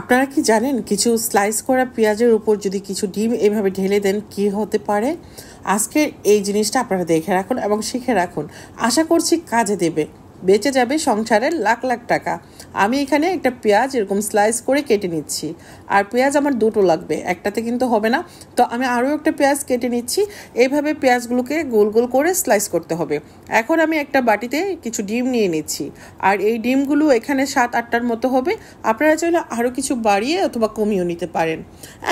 আপনারা কি জানেন কিছু স্লাইস করা পেঁয়াজের উপর যদি কিছু ডিম এভাবে ঢেলে দেন কি হতে পারে আজকের এই জিনিসটা আপনারা দেখে রাখুন এবং শিখে রাখুন আশা করছি কাজে দেবে বেঁচে যাবে সংসারের লাখ লাখ টাকা আমি এখানে একটা পেঁয়াজ এরকম স্লাইস করে কেটে নিচ্ছি আর পেঁয়াজ আমার দুটো লাগবে একটাতে কিন্তু হবে না তো আমি আরও একটা পেঁয়াজ কেটে নিচ্ছি এইভাবে পেঁয়াজগুলোকে গোল গোল করে স্লাইস করতে হবে এখন আমি একটা বাটিতে কিছু ডিম নিয়ে নিচ্ছি আর এই ডিমগুলো এখানে সাত আটটার মতো হবে আপনারা চাইলে আরও কিছু বাড়িয়ে অথবা কমিয়েও নিতে পারেন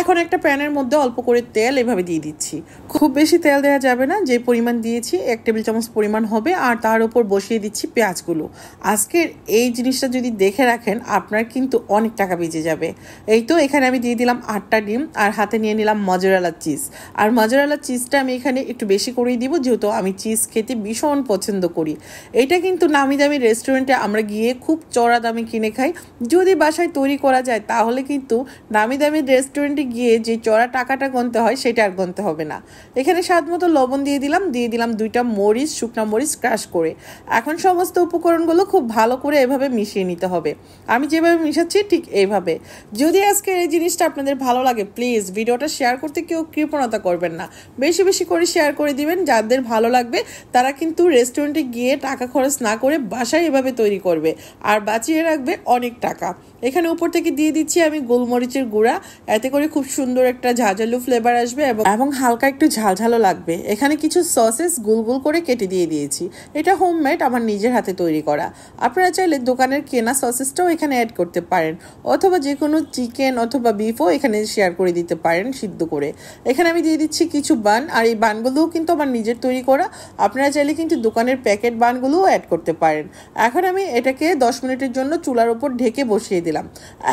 এখন একটা প্যানের মধ্যে অল্প করে তেল এভাবে দিয়ে দিচ্ছি খুব বেশি তেল দেওয়া যাবে না যে পরিমাণ দিয়েছি এক টেবিল চামচ পরিমাণ হবে আর তার উপর বসিয়ে দিচ্ছি পেঁয়াজ কাজগুলো আজকের এই জিনিসটা যদি দেখে রাখেন আপনার কিন্তু অনেক টাকা বেঁচে যাবে এই তো এখানে আমি দিয়ে দিলাম আটটা ডিম আর হাতে নিয়ে নিলাম মজরালা চিজ আর মজরালা চিজটা আমি এখানে একটু বেশি করেই দিব যেহেতু আমি চিজ খেতে ভীষণ পছন্দ করি এটা কিন্তু নামি দামি রেস্টুরেন্টে আমরা গিয়ে খুব চড়া দামে কিনে খাই যদি বাসায় তৈরি করা যায় তাহলে কিন্তু নামি দামি রেস্টুরেন্টে গিয়ে যে চড়া টাকাটা গুনতে হয় সেটা আর গুনতে হবে না এখানে স্বাদ মতো লবণ দিয়ে দিলাম দিয়ে দিলাম দুইটা মরিচ শুকনা মরিচ ক্রাশ করে এখন সমস্ত উপকরণগুলো খুব ভালো করে এভাবে মিশিয়ে নিতে হবে আমি যেভাবে মিশাচ্ছি ঠিক এইভাবে যদি আজকে এই জিনিসটা আপনাদের ভালো লাগে প্লিজ ভিডিওটা শেয়ার করতে কেউ কৃপণতা করবেন না বেশি বেশি করে শেয়ার করে দিবেন যাদের ভালো লাগবে তারা কিন্তু রেস্টুরেন্টে গিয়ে টাকা খরচ না করে বাসায় এভাবে তৈরি করবে আর বাঁচিয়ে রাখবে অনেক টাকা এখানে উপর থেকে দিয়ে দিচ্ছি আমি গোলমরিচের গুঁড়া এতে করে খুব সুন্দর একটা ঝাঁঝালু ফ্লেভার আসবে এবং হালকা একটু ঝালঝালো লাগবে এখানে কিছু সসেস গুল গুল করে কেটে দিয়ে দিয়েছি এটা হোমমেড আমার নিজের হাতে তৈরি করা আপনারা চাইলে দোকানের কেনা সসেসটাও এখানে অ্যাড করতে পারেন অথবা যে কোনো চিকেন অথবা বিফও এখানে শেয়ার করে দিতে পারেন সিদ্ধ করে এখানে আমি দিয়ে দিচ্ছি কিছু বান আর এই বানগুলোও কিন্তু আমার নিজের তৈরি করা আপনারা চাইলে কিন্তু দোকানের প্যাকেট বানগুলোও অ্যাড করতে পারেন এখন আমি এটাকে দশ মিনিটের জন্য চুলার ওপর ঢেকে বসিয়ে দিলাম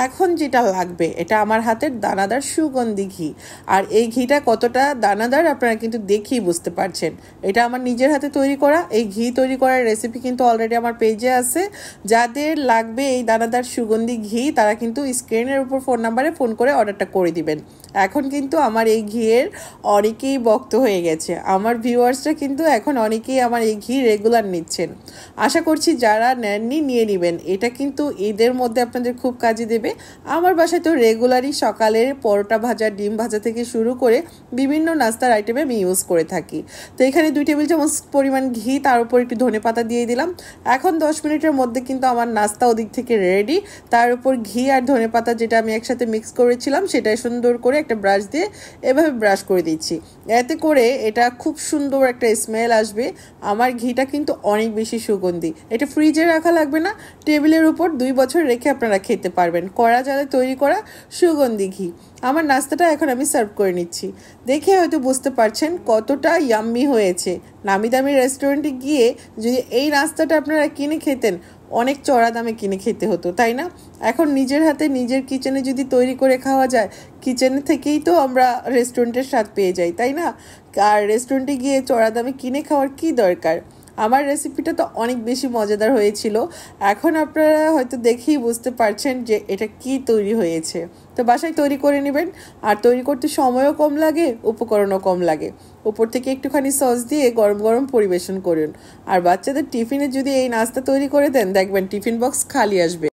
এখন যেটা লাগবে এটা আমার হাতের দানাদার সুগন্ধি ঘি আর এই ঘিটা কতটা দানাদার আপনারা কিন্তু দেখেই বুঝতে পারছেন এটা আমার নিজের হাতে তৈরি করা এই ঘি তৈরি করার রেসিপি কিন্তু অলরেডি অলরেডি আমার পেজে আছে যাদের লাগবে এই দানাদার সুগন্ধি ঘি তারা কিন্তু স্ক্রিনের উপর ফোন নাম্বারে ফোন করে অর্ডারটা করে দিবেন এখন কিন্তু আমার এই ঘিয়ের অনেকেই বক্ত হয়ে গেছে আমার ভিউয়ার্সরা কিন্তু এখন অনেকেই আমার এই ঘি রেগুলার নিচ্ছেন আশা করছি যারা নেননি নিয়ে নেবেন এটা কিন্তু ঈদের মধ্যে আপনাদের খুব কাজে দেবে আমার বাসায় তো রেগুলারই সকালের পরোটা ভাজা ডিম ভাজা থেকে শুরু করে বিভিন্ন নাস্তার আইটেমে আমি ইউজ করে থাকি তো এখানে দুই টেবিল চামচ পরিমাণ ঘি তার উপর একটু ধনে পাতা দিয়ে দিলাম এখন দশ মিনিটের মধ্যে কিন্তু আমার নাস্তা ওদিক থেকে রেডি তার উপর ঘি আর ধনে পাতা যেটা আমি একসাথে মিক্স করেছিলাম সেটাই সুন্দর করে একটা ব্রাশ দিয়ে এভাবে ব্রাশ করে দিচ্ছি এতে করে এটা খুব সুন্দর একটা স্মেল আসবে আমার ঘিটা কিন্তু অনেক বেশি সুগন্ধি এটা ফ্রিজে রাখা লাগবে না টেবিলের উপর দুই বছর রেখে আপনারা খেতে পারবেন কড়া জালে তৈরি করা সুগন্ধি ঘি আমার নাস্তাটা এখন আমি সার্ভ করে নিচ্ছি দেখে হয়তো বুঝতে পারছেন কতটা ইয়াম্মি হয়েছে নামি দামি রেস্টুরেন্টে গিয়ে যদি এই নাস্তাটা আপনারা কিনে খেতেন অনেক চড়া দামে কিনে খেতে হতো তাই না এখন নিজের হাতে নিজের কিচেনে যদি তৈরি করে খাওয়া যায় কিচেন থেকেই তো আমরা রেস্টুরেন্টের স্বাদ পেয়ে যাই তাই না আর রেস্টুরেন্টে গিয়ে চড়া দামে কিনে খাওয়ার কি দরকার আমার রেসিপিটা তো অনেক বেশি মজাদার হয়েছিল এখন আপনারা হয়তো দেখেই বুঝতে পারছেন যে এটা কি তৈরি হয়েছে তো বাসায় তৈরি করে নেবেন আর তৈরি করতে সময়ও কম লাগে উপকরণও কম লাগে উপর থেকে একটুখানি সস দিয়ে গরম গরম পরিবেশন করুন আর বাচ্চাদের টিফিনে যদি এই নাস্তা তৈরি করে দেন দেখবেন টিফিন বক্স খালি আসবে